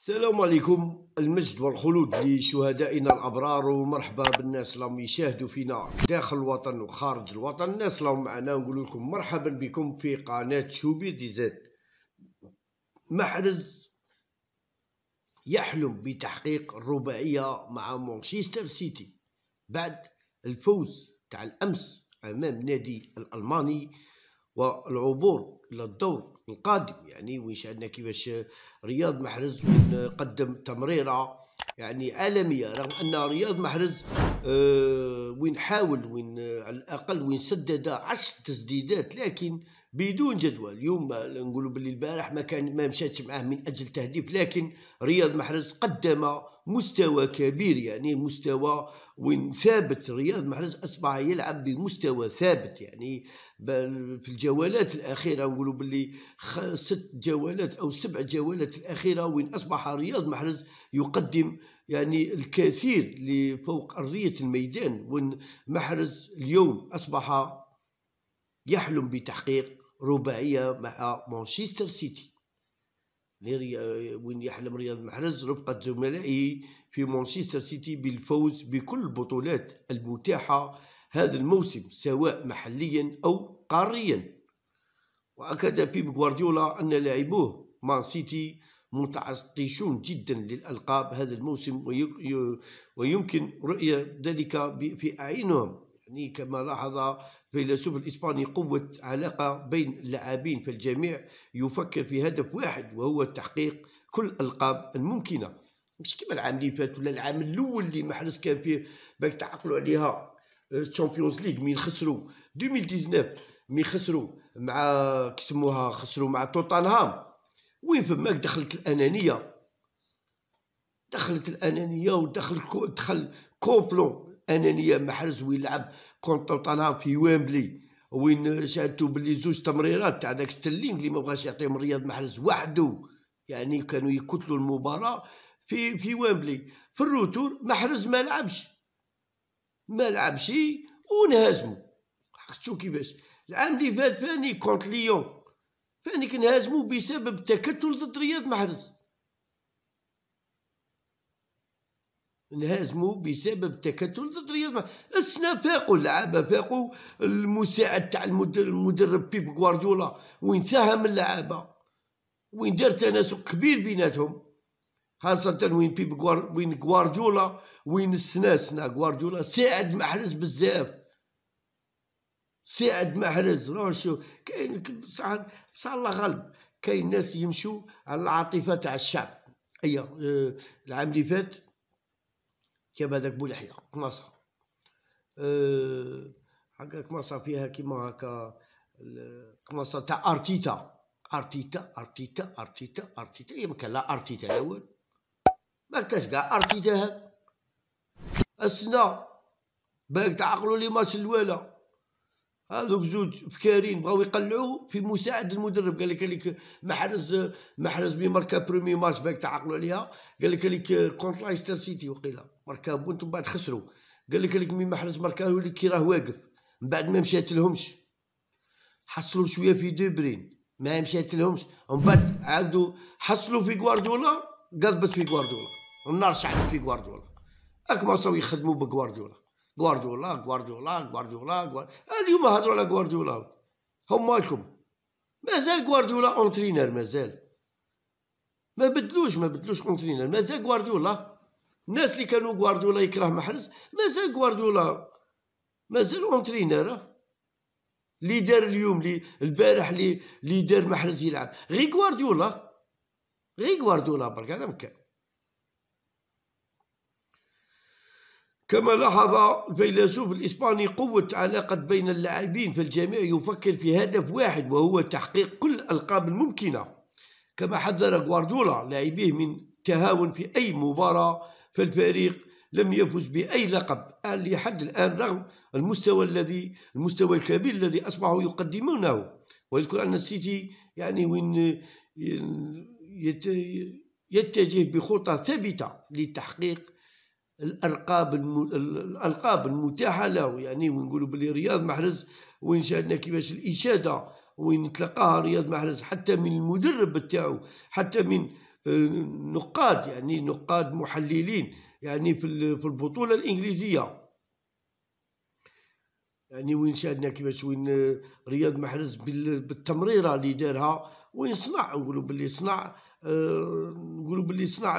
السلام عليكم المجد والخلود لشهدائنا الابرار ومرحبا بالناس اللي يشاهدوا فينا داخل الوطن وخارج الوطن الناس اللي معنا نقول لكم مرحبا بكم في قناه شوبي زاد محرز يحلم بتحقيق الرباعيه مع مانشستر سيتي بعد الفوز تاع الامس امام نادي الالماني والعبور الى الدور القادم يعني وين شاهدنا كيفاش رياض محرز قدم تمريره يعني عالميه رغم ان رياض محرز أه وين حاول وين على الاقل وين سدد 10 تسديدات لكن بدون جدوى اليوم نقولوا باللي البارح ما كان ما مشاتش معاه من اجل تهديف لكن رياض محرز قدم مستوى كبير يعني مستوى وين ثابت رياض محرز اصبح يلعب بمستوى ثابت يعني في الجولات الاخيره نقولوا باللي ست جولات او سبع جولات الاخيره وين اصبح رياض محرز يقدم يعني الكثير لفوق ارضيه الميدان وين محرز اليوم اصبح يحلم بتحقيق رباعيه مع مانشستر سيتي آه، وين يحلم رياض محرز رفقة زملائه في مانشستر سيتي بالفوز بكل البطولات المتاحة هذا الموسم سواء محليا أو قاريا وأكد بيب غوارديولا أن لاعبوه مان سيتي متعطشون جدا للألقاب هذا الموسم ويمكن رؤية ذلك في أعينهم يعني كما لاحظ الفيلسوف الإسباني قوة علاقة بين اللاعبين فالجميع يفكر في هدف واحد وهو تحقيق كل الألقاب الممكنة مش كما العام اللي فات ولا العام الأول اللي محرز كان فيه باك تعقلوا عليها الشامبيونز آه، ليغ مين خسروا 2019 مين خسروا مع كسموها خسروا مع توتنهام وين فماك دخلت الأنانية دخلت الأنانية ودخل كو دخل كومبلون انانيا محرز ويلعب كونتر توتنهام في ويمبلي وين شاتو بلي زوج تمريرات تاع داك ستيرلينغ اللي ما بغاش يعطيهم رياض محرز وحده يعني كانوا يكتلوا المباراه في في ويمبلي في الروتور محرز ما لعبش ما لعبش ونهزموا شو كيفاش العام اللي فات ثاني كونت ليون ثاني كنهزموا بسبب تكتل ضد رياض محرز انهزموا بسبب تكتل ضد السنا فاقوا اللعابة فاقوا المساعد تاع المدرب بيب غوارديولا وين ساهم اللعابة وين دار تناسق كبير بيناتهم خاصة وين بيب وين غوارديولا وين السنا سنا غوارديولا ساعد محرز بزاف ساعد محرز روح شوف كاين بصح بصح الله غالب كاين ناس يمشوا على العاطفة تاع الشعب ايا أيوه، آه، العام اللي فات كيما هذاك بولحية قماصة أه هكا قماصة فيها كيما هكا قماصة تاع أرتيتا أرتيتا أرتيتا أرتيتا أرتيتا يا إيه، مكان لا أرتيتا الأول ما كاش كاع أرتيتا هاد السنة باك تعقلوا لي ماتش الوالا هذوك زوج فكارين بغاو يقلعوا في مساعد المدرب قال لك لك محرز محرز بماركا برومي ماتش باك تعقلوا عليها قال لك لك كونت لايستر سيتي وقيلا ماركا بونت ومن بعد خسروا قال لك لك من محرز هو اللي كي راه واقف من بعد ما مشات لهمش حصلوا شويه في دوبرين ما مشات لهمش ومن بعد عاودوا حصلوا في غوارديولا قلبت في غوارديولا النار شعلت في غوارديولا اكما ما صاو يخدموا بغوارديولا غوارديولا غوارديولا غوارديولا اليوم هضروا على غوارديولا هما لكم مازال غوارديولا اونترينر مازال ما بدلوش ما بدلوش اونترينر مازال غوارديولا الناس اللي كانوا غوارديولا يكره محرز مازال غوارديولا مازال اونترينر اللي دار اليوم اللي البارح اللي اللي دار محرز يلعب غير غوارديولا غير غوارديولا برك هذا مكان كما لاحظ الفيلسوف الإسباني قوة علاقة بين اللاعبين فالجميع يفكر في هدف واحد وهو تحقيق كل الألقاب الممكنة كما حذر غوارديولا لاعبيه من تهاون في أي مباراة فالفريق لم يفز بأي لقب لحد الآن رغم المستوى الذي المستوى الكبير الذي أصبحوا يقدمونه ويذكر أن السيتي يعني وين يتجه بخطة ثابتة لتحقيق الالقاب الالقاب المتاحه له يعني ونقولوا بلي رياض محرز وين شاهدنا كيفاش الاشاده وين تلقاها رياض محرز حتى من المدرب تاعو حتى من آه، نقاد يعني نقاد محللين يعني في في البطوله الانجليزيه يعني وين شاهدنا كيفاش وين آه، رياض محرز بالتمريره اللي دارها وين صنع نقولوا باللي صنع آه، نقولوا باللي صنع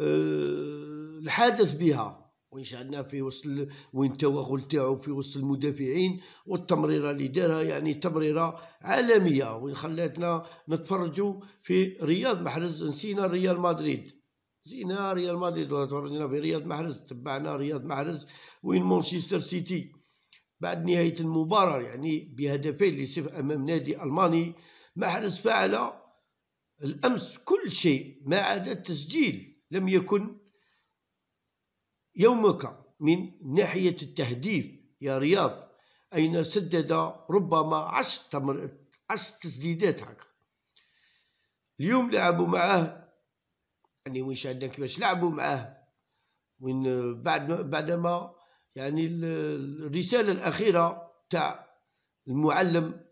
آه، الحادث بها وين شعلنا في وسط وين التوغل تاعو في وسط المدافعين والتمريره اللي دارها يعني تمريره عالميه وين خلاتنا نتفرجوا في رياض محرز نسينا ريال مدريد زينا ريال مدريد ولا تفرجنا في رياض محرز تبعنا رياض محرز وين مانشستر سيتي بعد نهايه المباراه يعني بهدفين لصفر امام نادي الماني محرز فعل الامس كل شيء ما عدا التسجيل لم يكن يومك من ناحية التهديف يا رياض أين سدد ربما عشر تمر... تسديدات هكا اليوم لعبوا معاه يعني وين شاهدنا كيفاش لعبوا معاه وين بعد ما يعني الرسالة الأخيرة تاع المعلم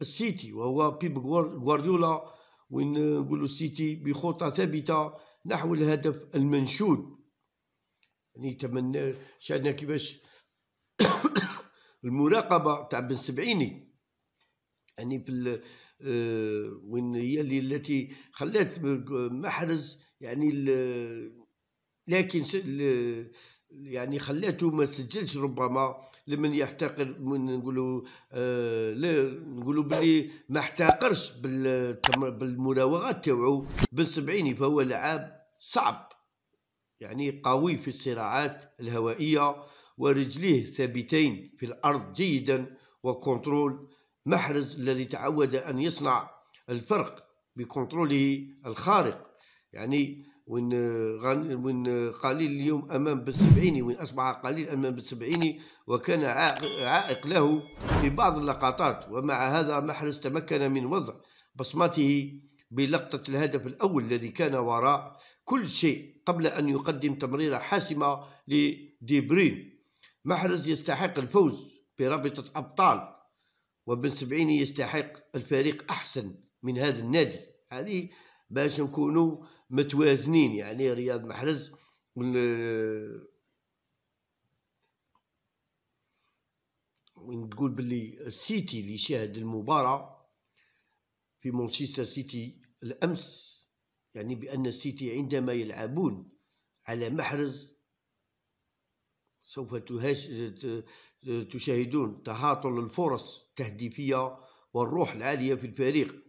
السيتي وهو بيب غوارديولا وين نقولوا السيتي بخطة ثابتة نحو الهدف المنشود يعني تمنى شاهدنا كيفاش المراقبة تاع بن سبعيني يعني في آه، وين هي اللي التي خلات محرز يعني لكن يعني خلاته ما سجلش ربما لمن يحتقر من نقولوا آه، لا نقولوا بلي ما احتقرش بالمراوغات تاعو بن سبعيني فهو لعاب صعب يعني قوي في الصراعات الهوائية ورجليه ثابتين في الأرض جيدا وكنترول محرز الذي تعود أن يصنع الفرق بكنتروله الخارق يعني وين وين قليل اليوم امام بالسبعيني وين اصبح قليل امام بالسبعيني وكان عائق له في بعض اللقطات ومع هذا محرز تمكن من وضع بصمته بلقطة الهدف الأول الذي كان وراء كل شيء قبل أن يقدم تمريرة حاسمة لديبرين محرز يستحق الفوز برابطة أبطال وبن سبعيني يستحق الفريق أحسن من هذا النادي هذه باش نكونوا متوازنين يعني رياض محرز ونقول باللي السيتي اللي شاهد المباراة في مانشستر سيتي الأمس يعني بأن السيتي عندما يلعبون على محرز سوف تهاش... تشاهدون تهاطل الفرص التهديفية والروح العالية في الفريق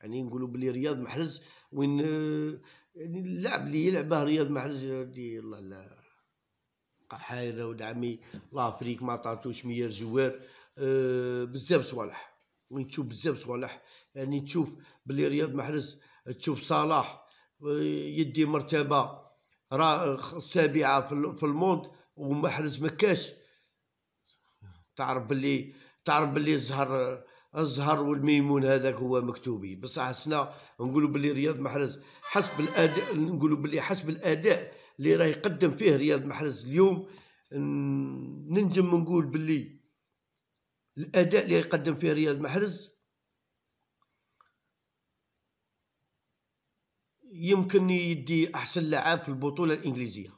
يعني نقولوا بلي رياض محرز وين يعني اللعب اللي يلعبه رياض محرز دي الله لا قحايره ودعمي لافريك ما تعطوش مير جوار آه، بزاف صوالح نشوف بزاف صوالح يعني تشوف بلي رياض محرز تشوف صلاح يدي مرتبه راه سابعه في الموند ومحرز مكاش تعرف بلي تعرف بلي الزهر الزهر والميمون هذاك هو مكتوبي بصح سنا نقولوا بلي رياض محرز حسب الاداء نقولوا بلي حسب الاداء اللي راه يقدم فيه رياض محرز اليوم ننجم نقول بلي الاداء اللي يقدم فيه رياض محرز يمكن يدي احسن لعاب في البطوله الانجليزيه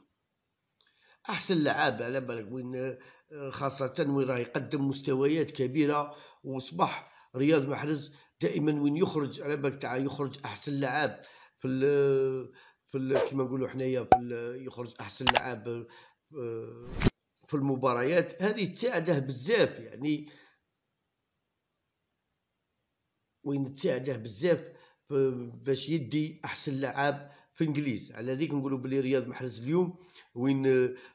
احسن لعاب على بالك وين آه، خاصه وين راه يقدم مستويات كبيره وصبح رياض محرز دائما وين يخرج على بالك تاع يخرج احسن لعاب في الـ في الـ كما نقولوا حنايا في يخرج احسن لعاب آه، في المباريات هذه تساعده بزاف يعني تساعده بزاف باش يدي احسن لعاب في انجليز على ذيك نقولوا بلي رياض محرز اليوم وين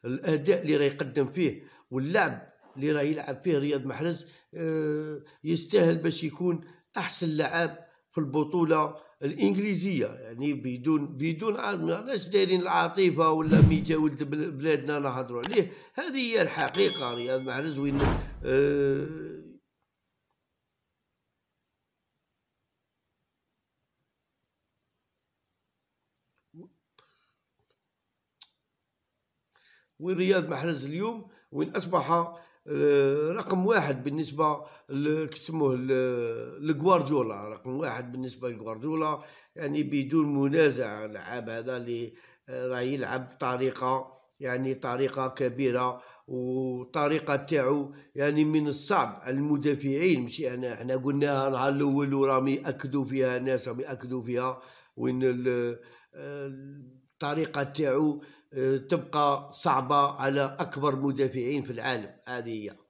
الاداء اللي راه يقدم فيه واللعب اللي راه يلعب فيه رياض محرز آه، يستاهل باش يكون احسن لعاب في البطوله الانجليزيه يعني بدون بدون علاش دايرين العاطفه ولا ميجا ولد بلادنا نهضروا عليه هذه هي الحقيقه رياض محرز وين آه، وين رياض محرز اليوم وين اصبح آه، رقم واحد بالنسبه كيسموه لغوارديولا رقم واحد بالنسبه لغوارديولا يعني بدون منازع لعب هذا اللي آه، راه يلعب بطريقه يعني طريقه كبيره والطريقه تاعو يعني من الصعب المدافعين ماشي انا احنا قلناها نهار الاول وراهم ياكدوا فيها ناس راهم ياكدوا فيها وين آه، الطريقه تاعو تبقى صعبة على أكبر مدافعين في العالم هذه هي